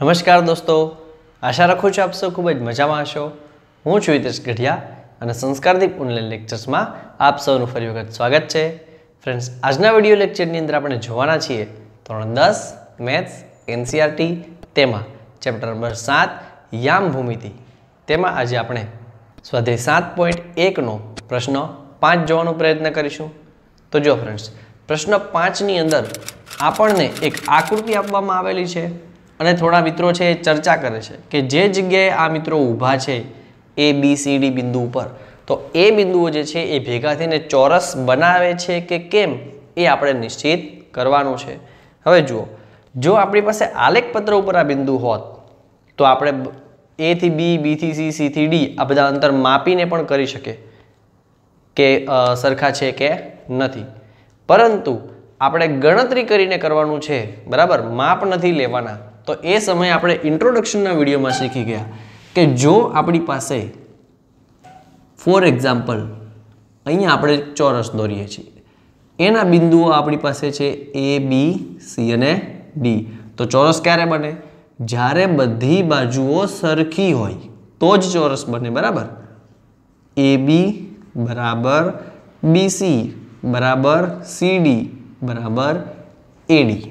નમસ્કાર દોસ્તો આશા રાખું છું આપ સૌ ખૂબ જ મજામાં હશો હું છું હિતેશ ગઢિયા અને સંસ્કારદીપ ઓનલાઈન લેક્ચર્સમાં આપ સૌનું ફરી વખત સ્વાગત છે ફ્રેન્ડ્સ આજના વિડીયો લેક્ચરની અંદર આપણે જોવાના છીએ ધોરણ દસ મેથ્સ એનસીઆરટી e તેમાં ચેપ્ટર નંબર સાત યામ ભૂમિતિ તેમાં આજે આપણે સ્વાધ્યાય સાત પોઈન્ટ એકનો પ્રશ્ન પાંચ જોવાનો પ્રયત્ન કરીશું તો જો ફ્રેન્ડ્સ પ્રશ્ન પાંચની અંદર આપણને એક આકૃતિ આપવામાં આવેલી છે અને થોડા મિત્રો છે એ ચર્ચા કરે છે કે જે જગ્યાએ આ મિત્રો ઊભા છે એ બી સી ડી બિંદુ ઉપર તો એ બિંદુઓ જે છે એ ભેગા થઈને ચોરસ બનાવે છે કે કેમ એ આપણે નિશ્ચિત કરવાનું છે હવે જુઓ જો આપણી પાસે આલેખપત્ર ઉપર આ બિંદુ હોત તો આપણે એથી બી બીથી સી સીથી ડી આ બધા અંતર માપીને પણ કરી શકે કે સરખા છે કે નથી પરંતુ આપણે ગણતરી કરીને કરવાનું છે બરાબર માપ નથી લેવાના તો એ સમયે આપણે ઇન્ટ્રોડક્શનના વિડીયોમાં શીખી ગયા કે જો આપણી પાસે ફોર એક્ઝામ્પલ અહીંયા આપણે ચોરસ દોરીએ છીએ એના બિંદુઓ આપણી પાસે છે એ બી સી અને ડી તો ચોરસ ક્યારે બને જ્યારે બધી બાજુઓ સરખી હોય તો જ ચોરસ બને બરાબર એ બી બરાબર બીસી બરાબર સીડી બરાબર એડી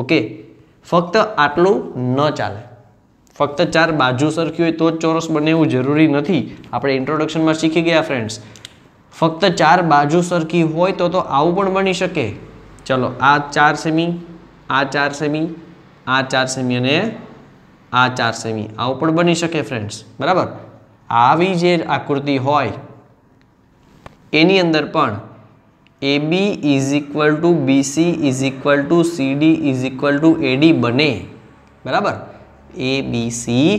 ઓકે ફક્ત આટલું ન ચાલે ફક્ત ચાર બાજુ સરખી હોય તો જ ચોરસ બને એવું જરૂરી નથી આપણે ઇન્ટ્રોડક્શનમાં શીખી ગયા ફ્રેન્ડ્સ ફક્ત ચાર બાજુ સરખી હોય તો તો આવું પણ બની શકે ચલો આ ચાર સેમી આ ચાર સેમી આ ચાર સેમી અને આ ચાર સેમી આવું પણ બની શકે ફ્રેન્ડ્સ બરાબર આવી જે આકૃતિ હોય એની અંદર પણ A B is equal to BC is equal to CD is equal to AD બને બરાબર એ બી સી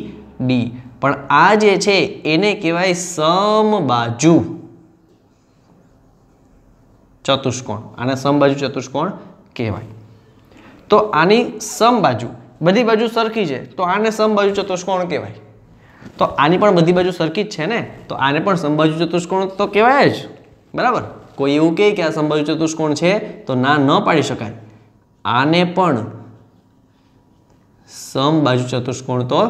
ડી પણ આ જે છે એને કહેવાય સમબાજુ ચતુષ્કોણ આને સમબાજુ ચતુષ્કોણ કહેવાય તો આની સમબાજુ બધી બાજુ સરખી છે તો આને સમબાજુ ચતુષ્કોણ કહેવાય તો આની પણ બધી બાજુ સરખી જ છે ને તો આને પણ સમબાજુ ચતુષ્કોણ તો કહેવાય જ બરાબર કોઈ એવું કહે કે આ સંભવ ચતુષ્કોણ છે તો ના ન પાડી શકાય આને પણ સમબાજુ ચતુષ્કોણ તો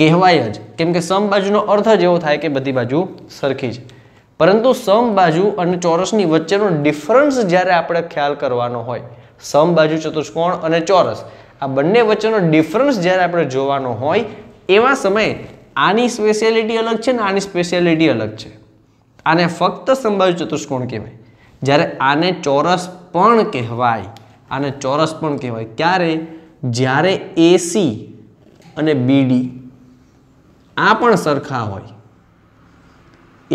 કહેવાય જ કેમ કે સમબાજુનો અર્થ જ એવો થાય કે બધી બાજુ સરખી જ પરંતુ સમબાજુ અને ચોરસની વચ્ચેનો ડિફરન્સ જ્યારે આપણે ખ્યાલ કરવાનો હોય સમબાજુ ચતુષ્કોણ અને ચોરસ આ બંને વચ્ચેનો ડિફરન્સ જ્યારે આપણે જોવાનો હોય એવા સમયે આની સ્પેશિયાલિટી અલગ છે ને આની સ્પેશિયાલિટી અલગ છે આને ફક્ત સંભાવ્ય ચતુષ્કોણ કહેવાય જ્યારે આને ચોરસ પણ કહેવાય આને ચોરસ પણ કહેવાય ક્યારે જ્યારે એસી અને બીડી આ પણ સરખા હોય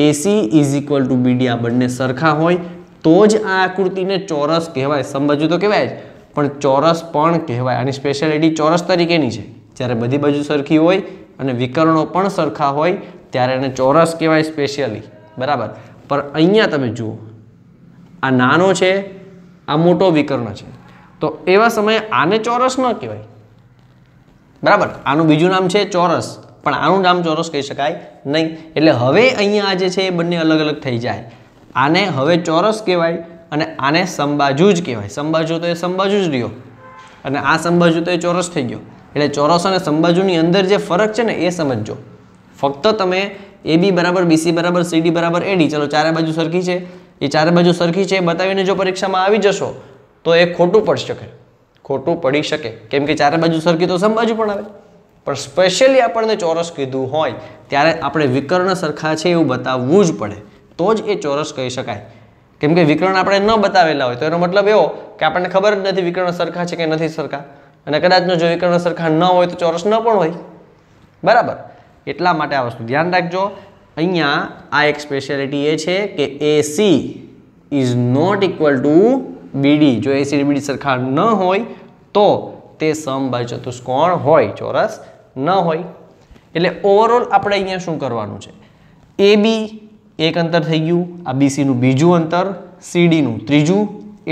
AC is equal to BD આ બંને સરખા હોય તો જ આ આકૃતિને ચોરસ કહેવાય સમજવું તો કહેવાય જ પણ ચોરસ પણ કહેવાય આની સ્પેશિયાલિટી ચોરસ તરીકેની છે જ્યારે બધી બાજુ સરખી હોય અને વિકરણો પણ સરખા હોય ત્યારે એને ચોરસ કહેવાય સ્પેશિયલી બરાબર પણ અહીંયા તમે જુઓ આ નાનો છે આ મોટો વિકર્ણ છે તો એવા સમયે આને ચોરસ ન કહેવાય બરાબર આનું બીજું નામ છે ચોરસ પણ આનું નામ ચોરસ કહી શકાય નહીં એટલે હવે અહીંયા જે છે એ બંને અલગ અલગ થઈ જાય આને હવે ચોરસ કહેવાય અને આને સંબાજુ જ કહેવાય સંબાજુ તો એ સંબાજુ જ રહ્યો અને આ સંબાજુ તો એ ચોરસ થઈ ગયો એટલે ચોરસ અને સંબાજુની અંદર જે ફરક છે ને એ સમજજો ફક્ત તમે એ બી બરાબર બીસી બરાબર સીડી બરાબર એડી ચલો ચારે બાજુ સરખી છે એ ચારે બાજુ સરખી છે બતાવીને જો પરીક્ષામાં આવી જશો તો એ ખોટું પડી શકે ખોટું પડી શકે કેમ કે ચારે બાજુ સરખી તો સમબાજુ પણ આવે પણ સ્પેશિયલી આપણને ચોરસ કીધું હોય ત્યારે આપણે વિકર્ણ સરખા છે એવું બતાવવું જ પડે તો જ એ ચોરસ કહી શકાય કેમ કે વિકર્ણ આપણે ન બતાવેલા હોય તો એનો મતલબ એવો કે આપણને ખબર જ નથી વિકર્ણ સરખા છે કે નથી સરખા અને કદાચનો જો વિકર્ણ સરખા ન હોય તો ચોરસ ન પણ હોય બરાબર એટલા માટે આ વસ્તુ ધ્યાન રાખજો અહીંયા આ એક સ્પેશિયાલિટી એ છે કે AC is not equal to BD જો એસી અને બીડી સરખા ન હોય તો તે સમબાય ચતુષ્કોણ હોય ચોરસ ન હોય એટલે ઓવરઓલ આપણે અહીંયા શું કરવાનું છે એ બી એક અંતર થઈ ગયું આ બીસીનું બીજું અંતર સીડીનું ત્રીજું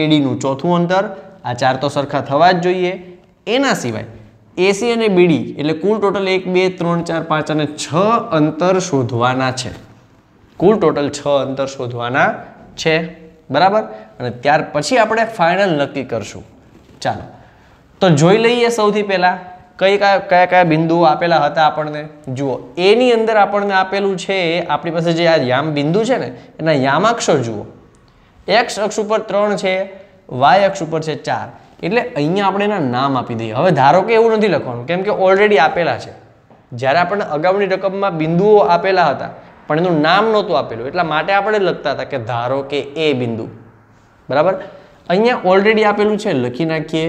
એડીનું ચોથું અંતર આ ચાર તો સરખા થવા જ જોઈએ એના સિવાય એસી અને બીડી એટલે કુલ ટોટલ એક બે ત્રણ ચાર પાંચ અને છ અંતર શોધવાના છે કુલ ટોટલ છ અંતર શોધવાના છે બરાબર અને ત્યાર પછી આપણે ફાઇનલ નક્કી કરશું ચાલો તો જોઈ લઈએ સૌથી પહેલાં કઈ કયા કયા કયા બિંદુઓ આપેલા હતા આપણને જુઓ એની અંદર આપણને આપેલું છે આપણી પાસે જે આ યામ બિંદુ છે ને એના યામાક્ષો જુઓ એક્સ અક્ષ ઉપર ત્રણ છે વાય અક્ષ ઉપર છે ચાર એટલે અહીંયા આપણે એના નામ આપી દઈએ હવે ધારો કે એવું નથી લખવાનું કેમ કે ઓલરેડી આપેલા છે જ્યારે આપણને અગાઉની રકમમાં બિંદુઓ આપેલા હતા પણ એનું નામ નહોતું આપેલું એટલા માટે આપણે લખતા હતા કે ધારો કે એ બિંદુ બરાબર અહીંયા ઓલરેડી આપેલું છે લખી નાખીએ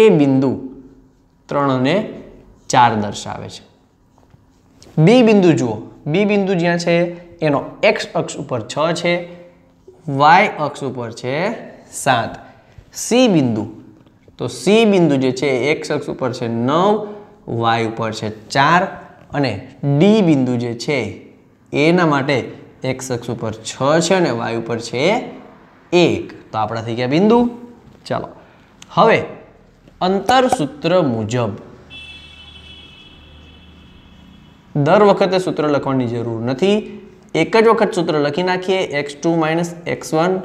એ બિંદુ ત્રણ અને ચાર દર્શાવે છે બી બિંદુ જુઓ બી બિંદુ જ્યાં છે એનો એક્સ અક્ષ ઉપર છ છે વાય અક્ષ ઉપર છે સાત સી બિંદુ તો સી બિંદુ જે છે એક્સ અક્ષ ઉપર છે નવ વાય ઉપર છે ચાર અને ડી બિંદુ જે છે એના માટે એક્સ અક્ષ ઉપર છ છે અને વાય ઉપર છે એક તો આપણા થઈ ગયા બિંદુ ચાલો હવે અંતરસૂત્ર મુજબ દર વખતે સૂત્ર લખવાની જરૂર નથી એક જ વખત સૂત્ર લખી નાખીએ x two minus x one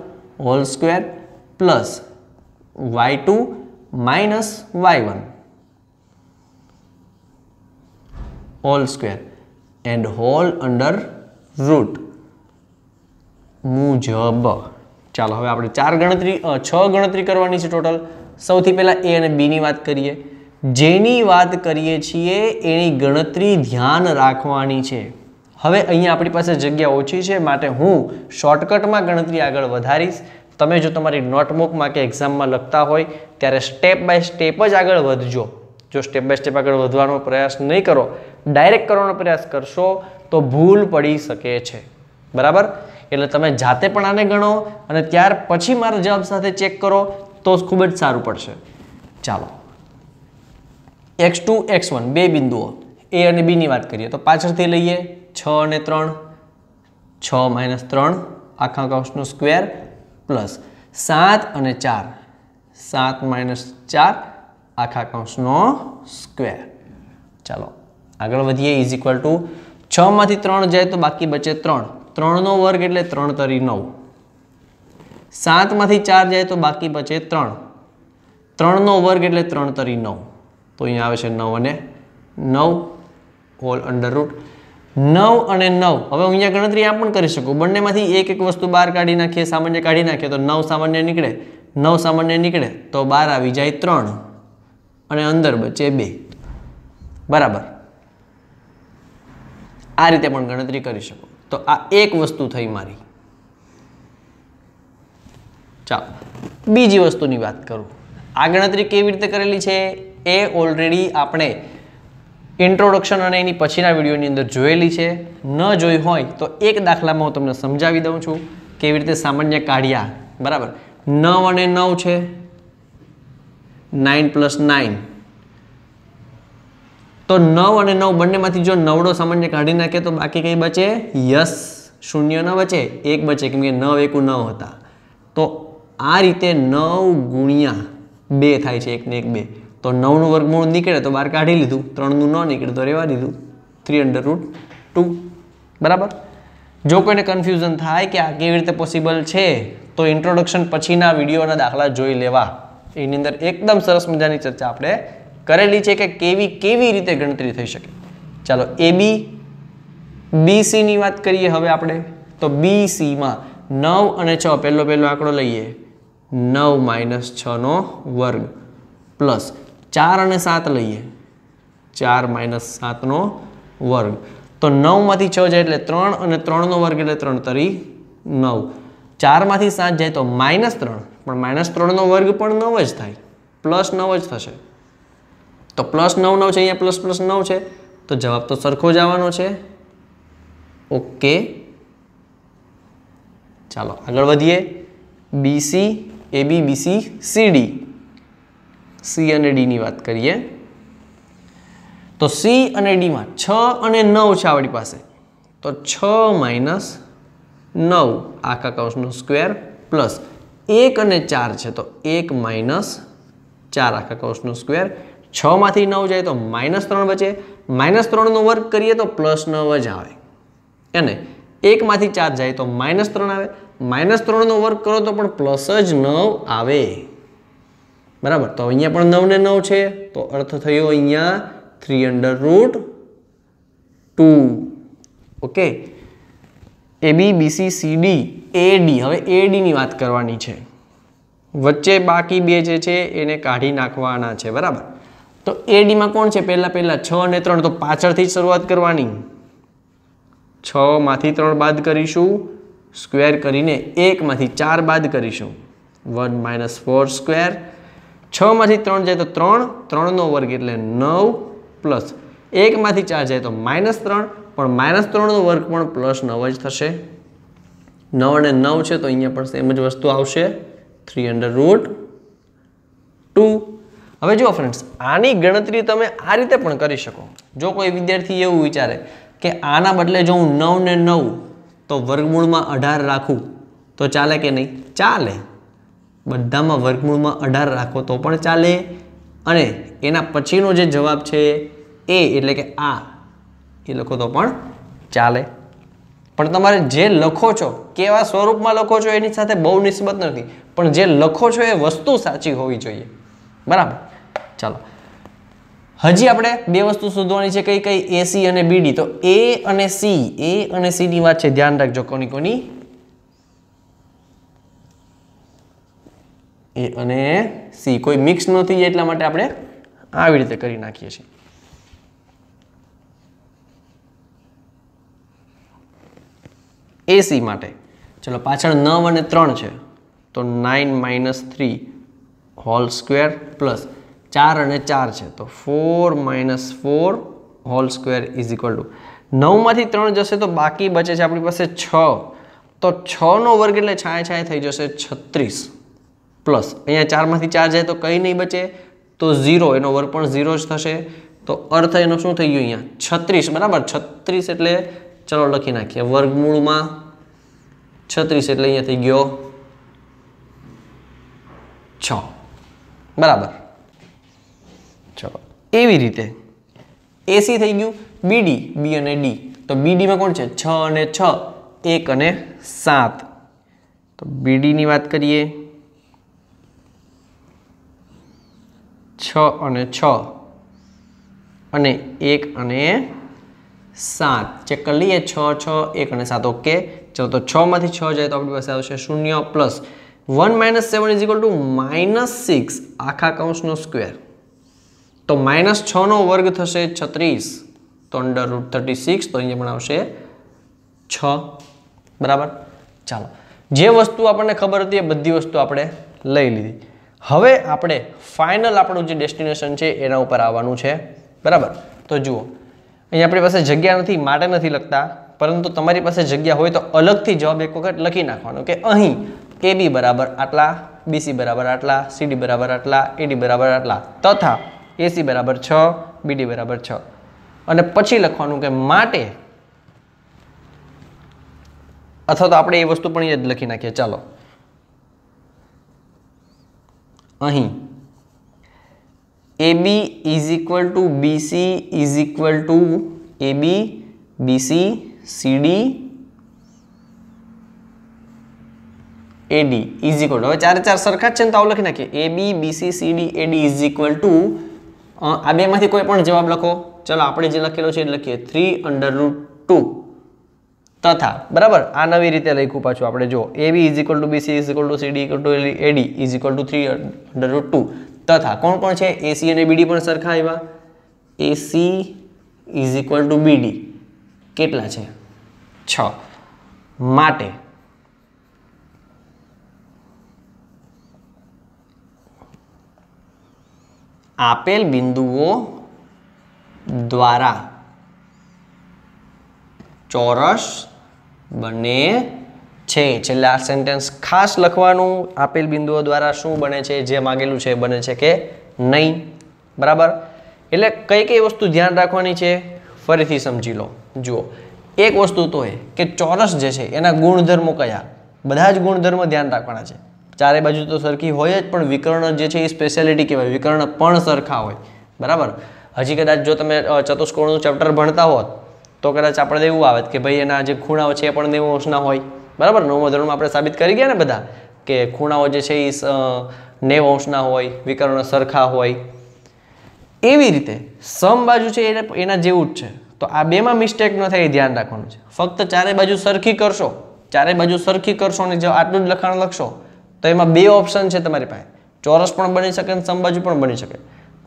whole square plus y two minus y one whole square and whole under root મુજબ ચાલો હવે આપણે ચાર ગણતરી છ ગણતરી કરવાની છે ટોટલ સૌથી પહેલાં એ અને બીની વાત કરીએ જેની વાત કરીએ છીએ એની ગણતરી ધ્યાન રાખવાની છે હવે અહીંયા આપણી પાસે જગ્યા ઓછી છે માટે હું શોર્ટકટમાં ગણતરી આગળ વધારીશ તમે જો તમારી નોટબુકમાં કે એક્ઝામમાં લખતા હોય ત્યારે સ્ટેપ બાય સ્ટેપ જ આગળ વધજો જો સ્ટેપ બાય સ્ટેપ આગળ વધવાનો પ્રયાસ નહીં કરો ડાયરેક્ટ કરવાનો પ્રયાસ કરશો તો ભૂલ પડી શકે છે બરાબર એટલે તમે જાતે પણ આને ગણો અને ત્યાર પછી મારા જવાબ સાથે ચેક કરો તો ખૂબ જ સારું પડશે ચાલો એક્સ ટુ એક્સ વન બે બિંદુઓ એ અને બીની વાત કરીએ તો પાછળથી લઈએ છ અને ત્રણ છ માઇનસ ત્રણ આખા કૌંસનું સ્ક્વેર પ્લસ સાત અને ચાર સાત માઇનસ ચાર આખા કૌંસનો સ્ક્વેર ચાલો આગળ વધીએ ઇઝ ઇક્વલ ટુ છમાંથી ત્રણ જાય તો બાકી બચે ત્રણ ત્રણનો વર્ગ એટલે ત્રણ તરી નવ સાતમાંથી ચાર જાય તો બાકી બચે ત્રણ ત્રણનો વર્ગ એટલે ત્રણ તરી નવ તો અહીંયા આવે છે નવ અને નવ હોલ અંડર રૂટ નવ અને નવ હવે હું અહીંયા ગણતરી આ પણ કરી શકું બંનેમાંથી એક એક વસ્તુ બહાર કાઢી નાખીએ સામાન્ય કાઢી નાખીએ તો નવ સામાન્ય નીકળે નવ સામાન્ય નીકળે તો બહાર આવી જાય ત્રણ અને અંદર બચે બે બરાબર આ રીતે પણ ગણતરી કરી શકો તો આ એક વસ્તુ થઈ મારી ચાલો બીજી વસ્તુની વાત કરું આ ગણતરી કેવી રીતે કરેલી છે એ ઓલરેડી આપણે ઇન્ટ્રોડક્શન અને એની પછીના વિડીયોની અંદર જોયેલી છે ન જોઈ હોય તો એક દાખલામાં હું તમને સમજાવી દઉં છું કેવી રીતે સામાન્ય કાઢ્યા બરાબર નવ અને નવ છે નાઇન પ્લસ નાઇન તો નવ અને નવ બંનેમાંથી જો નવડો સામાન્ય કાઢી નાખે તો બાકી કંઈ બચે યસ શૂન્ય ન બચે એક બચે કેમ કે નવ એકું નવ હતા તો આ રીતે નવ ગુણ્યા બે થાય છે એકને એક બે તો નવનું વર્ગમૂળ નીકળે તો બહાર કાઢી લીધું ત્રણનું ન નીકળે તો રહેવા દીધું થ્રી અંડર રૂટ ટુ બરાબર જો કોઈને કન્ફ્યુઝન થાય કે આ કેવી રીતે પોસિબલ છે તો ઇન્ટ્રોડક્શન પછીના વિડીયોના દાખલા જોઈ લેવા એની અંદર એકદમ સરસ મજાની ચર્ચા આપણે કરેલી છે કે કેવી કેવી રીતે ગણતરી થઈ શકે ચાલો એ બી બીસીની વાત કરીએ હવે આપણે તો બીસીમાં નવ અને છ પહેલો પહેલો આંકડો લઈએ નવ માઇનસ છનો વર્ગ પ્લસ ચાર અને સાત લઈએ ચાર માઇનસ સાતનો વર્ગ તો નવમાંથી છ જાય એટલે ત્રણ અને ત્રણનો વર્ગ એટલે ત્રણ તરી નવ ચારમાંથી સાત જાય તો માઇનસ ત્રણ પણ માઇનસ ત્રણનો વર્ગ પણ નવ જ થાય પ્લસ નવ જ થશે તો પ્લસ નવ નવ છે અહીંયા પ્લસ પ્લસ નવ છે તો જવાબ તો સરખો જ આવવાનો છે ઓકે ચાલો આગળ વધીએ BC AB BC CD C અને ડીની વાત કરીએ તો સી અને ડીમાં છ અને નવ છે આપણી પાસે તો છ માઇનસ નવ આખા કૌંસનો સ્ક્વેર પ્લસ એક અને ચાર છે તો એક માઇનસ ચાર આખા કૌંસનો સ્ક્વેર છમાંથી નવ જાય તો માઇનસ ત્રણ બચે માઇનસ ત્રણનો વર્ગ કરીએ તો પ્લસ નવ જ આવે અને એકમાંથી ચાર જાય તો માઇનસ ત્રણ આવે માઇનસ ત્રણનો વર્ગ કરો તો પણ પ્લસ જ નવ આવે બરાબર તો અહીંયા પણ નવ ને નવ છે તો અર્થ થયો અહીંયા three under root two okay A B BC CD AD હવે એડીની વાત કરવાની છે વચ્ચે બાકી બે જે છે એને કાઢી નાખવાના છે બરાબર તો એડીમાં કોણ છે પહેલાં પહેલાં છ અને ત્રણ તો પાછળથી જ શરૂઆત કરવાની છ માંથી ત્રણ બાદ કરીશું સ્ક્વેર કરીને એકમાંથી ચાર બાદ કરીશું વન માઇનસ ફોર સ્ક્વેર છમાંથી ત્રણ જાય તો ત્રણ ત્રણનો વર્ગ એટલે નવ પ્લસ એકમાંથી ચાર જાય તો માઇનસ ત્રણ પણ માઇનસ ત્રણનો વર્ગ પણ પ્લસ નવ જ થશે નવ અને નવ છે તો અહીંયા પણ સેમ જ વસ્તુ આવશે થ્રી અંડર રૂટ ટુ હવે જુઓ ફ્રેન્ડ્સ આની ગણતરી તમે આ રીતે પણ કરી શકો જો કોઈ વિદ્યાર્થી એવું વિચારે કે આના બદલે જો હું નવ ને નવ તો વર્ગમૂળમાં અઢાર રાખું તો ચાલે કે નહીં ચાલે બધામાં વર્ગમૂળમાં અઢાર રાખો તો પણ ચાલે અને એના પછીનો જે જવાબ છે એ એટલે કે આ એ લખો તો પણ ચાલે પણ તમારે જે લખો છો કેવા સ્વરૂપમાં લખો છો એની સાથે બહુ નિસ્બત નથી પણ જે લખો છો એ વસ્તુ સાચી હોવી જોઈએ બરાબર ચાલો હજી આપણે બે વસ્તુ શોધવાની છે કઈ કઈ એસી અને બીડી તો એ અને સી એ અને સીની વાત છે ધ્યાન રાખજો કોની કોની એ અને સી કોઈ મિક્સ નથી એટલા માટે આપણે આવી રીતે કરી નાખીએ છીએ એસી માટે ચલો પાછળ નવ અને ત્રણ છે તો nine minus three whole square plus ચાર અને ચાર છે તો four minus four whole square is equal to નવમાંથી ત્રણ જશે તો બાકી બચે છે આપણી પાસે છ તો છનો વર્ગ એટલે છાંય છાંય થઈ જશે છત્રીસ પ્લસ અહીંયા ચારમાંથી ચાર જાય તો કંઈ નહીં બચે તો ઝીરો એનો વર્ગ પણ ઝીરો જ થશે તો અર્થ એનો શું થઈ ગયો અહીંયા છત્રીસ બરાબર છત્રીસ એટલે ચલો લખી નાખીએ વર્ગમૂળમાં છત્રીસ એટલે અહીંયા થઈ ગયો છ બરાબર ચલો એવી રીતે એસી થઈ ગયું બીડી બી અને ડી તો બીડીમાં કોણ છે છ અને છ એક અને સાત તો બીડીની વાત કરીએ છ અને છ અને એક અને સાત ચેક કરી લઈએ છ છ એક અને સાત ઓકે ચલો તો છમાંથી છ જાય તો આપણી પાસે આવશે શૂન્ય plus one minus seven is equal to minus six આખા કૌંસનો સ્ક્વેર તો માઇનસ છનો વર્ગ થશે છત્રીસ તો અંડર રૂટ થર્ટી સિક્સ તો અહીંયા પણ આવશે છ બરાબર ચાલો જે વસ્તુ આપણને ખબર હતી એ બધી વસ્તુ આપણે લઈ લીધી હવે આપણે ફાઇનલ આપણું જે ડેસ્ટિનેશન છે એના ઉપર આવવાનું છે બરાબર તો જુઓ અહીં આપણી પાસે જગ્યા નથી માટે નથી લખતા પરંતુ તમારી પાસે જગ્યા હોય તો અલગથી જવાબ એક વખત લખી નાખવાનો કે અહીં કેબી બરાબર આટલા બીસી બરાબર આટલા સીડી બરાબર આટલા એડી બરાબર આટલા તથા એસી બરાબર છ બીડી બરાબર છ અને પછી લખવાનું કે માટે અથવા તો આપણે એ વસ્તુ પણ એ જ લખી નાખીએ ચાલો અહીં AB is equal to BC is equal to AB BC CD D is equal હવે ચાર ચાર સરખા જ છે ને તો આવું લખી નાખીએ AB BC CD AD is equal to આ બેમાંથી કોઈ પણ જવાબ લખો ચલો આપણે જે લખેલો છે એ લખીએ થ્રી અંડર રૂટ ટુ તથા બરાબર આ નવી રીતે લખ્યું પાછું આપણે જો A B is equal to C is equal to CD equal to AD is equal to three under root two તથા કોણ કોણ છે એસી અને બીડી પણ સરખા આવ્યા AC is equal to BD કેટલા છે છ માટે આપેલ બિંદુઓ દ્વારા ચોરસ બને છે છેલ્લે આ સેન્ટેન્સ ખાસ લખવાનું આપેલ બિંદુઓ દ્વારા શું બને છે જે માગેલું છે બને છે કે નહીં બરાબર એટલે કઈ કઈ વસ્તુ ધ્યાન રાખવાની છે ફરીથી સમજી લો જુઓ એક વસ્તુ તો એ કે ચોરસ જે છે એના ગુણધર્મો કયા બધા જ ગુણધર્મો ધ્યાન રાખવાના છે ચારે બાજુ તો સરખી હોય જ પણ વિકર્ણ જે છે એ સ્પેશિયાલિટી કહેવાય વિકર્ણ પણ સરખા હોય બરાબર હજી કદાચ જો તમે ચતુષ્કોણનું ચેપ્ટર ભણતા હોત તો કદાચ આપણે એવું આવે કે ભાઈ એના જે ખૂણાઓ છે એ પણ નેવું અંશના હોય બરાબર નવમો ધોરણમાં આપણે સાબિત કરી ગયા ને બધા કે ખૂણાઓ જે છે એ નેવ અંશના હોય વિકર્ણ સરખા હોય એવી રીતે સમ બાજુ છે એને એના જેવું જ છે તો આ બેમાં મિસ્ટેક ન થાય એ ધ્યાન રાખવાનું છે ફક્ત ચારે બાજુ સરખી કરશો ચારે બાજુ સરખી કરશો અને જો આટલું જ લખાણ લખશો તો એમાં બે ઓપ્શન છે તમારી પાસે ચોરસ પણ બની શકે અને સમબાજુ પણ બની શકે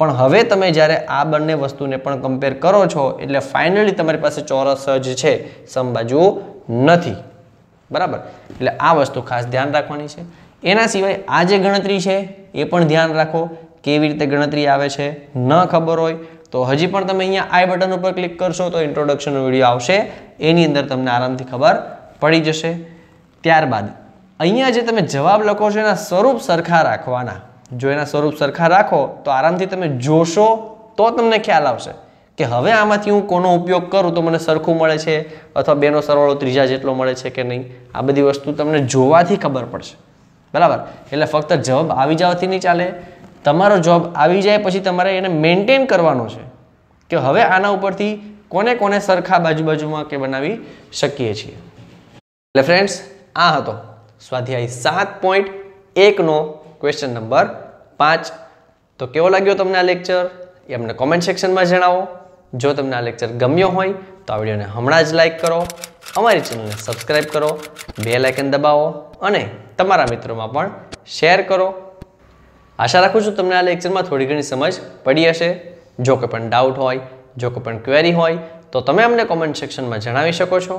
પણ હવે તમે જ્યારે આ બંને વસ્તુને પણ કમ્પેર કરો છો એટલે ફાઇનલી તમારી પાસે ચોરસ જ છે સમબાજુ નથી બરાબર એટલે આ વસ્તુ ખાસ ધ્યાન રાખવાની છે એના સિવાય આ જે ગણતરી છે એ પણ ધ્યાન રાખો કેવી રીતે ગણતરી આવે છે ન ખબર હોય તો હજી પણ તમે અહીંયા આઈ બટન ઉપર ક્લિક કરશો તો ઇન્ટ્રોડક્શનનો વિડીયો આવશે એની અંદર તમને આરામથી ખબર પડી જશે ત્યારબાદ અહીંયા જે તમે જવાબ લખો છો એના સ્વરૂપ સરખા રાખવાના જો એના સ્વરૂપ સરખા રાખો તો આરામથી તમે જોશો તો તમને ખ્યાલ આવશે કે હવે આમાંથી હું કોનો ઉપયોગ કરું તો મને સરખું મળે છે અથવા બેનો સરવાળો ત્રીજા જેટલો મળે છે કે નહીં આ બધી વસ્તુ તમને જોવાથી ખબર પડશે બરાબર એટલે ફક્ત જોબ આવી જવાથી નહીં ચાલે તમારો જોબ આવી જાય પછી તમારે એને મેન્ટેન કરવાનો છે કે હવે આના ઉપરથી કોને કોને સરખા બાજુ બાજુમાં કે બનાવી શકીએ છીએ એટલે ફ્રેન્ડ્સ આ હતો સ્વાધ્યાય સાત પોઈન્ટ એકનો ક્વેશ્ચન નંબર પાંચ તો કેવો લાગ્યો તમને આ લેક્ચર એ અમને કોમેન્ટ સેક્શનમાં જણાવો જો તમને આ લેક્ચર ગમ્યો હોય તો આ વિડીયોને હમણાં જ લાઇક કરો અમારી ચેનલને સબસ્ક્રાઇબ કરો બે લાઇકન દબાવો અને તમારા મિત્રોમાં પણ શેર કરો આશા રાખું છું તમને આ લેક્ચરમાં થોડી ઘણી સમજ પડી હશે જો કોઈ પણ ડાઉટ હોય જો કોઈ પણ ક્વેરી હોય તો તમે અમને કોમેન્ટ સેક્શનમાં જણાવી શકો છો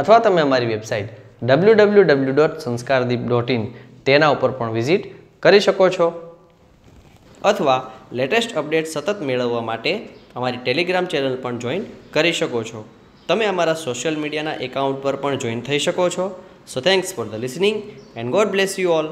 અથવા તમે અમારી website W W W dot Sanskardeep dot in તેના ઉપર પણ વિઝિટ કરી શકો છો અથવા લેટેસ્ટ અપડેટ સતત મેળવવા માટે અમારી ટેલિગ્રામ ચેનલ પણ જોઈન કરી શકો છો તમે અમારા સોશિયલ મીડિયાના એકાઉન્ટ પર પણ જોઈન થઈ શકો છો so thanks for the listening and God bless you all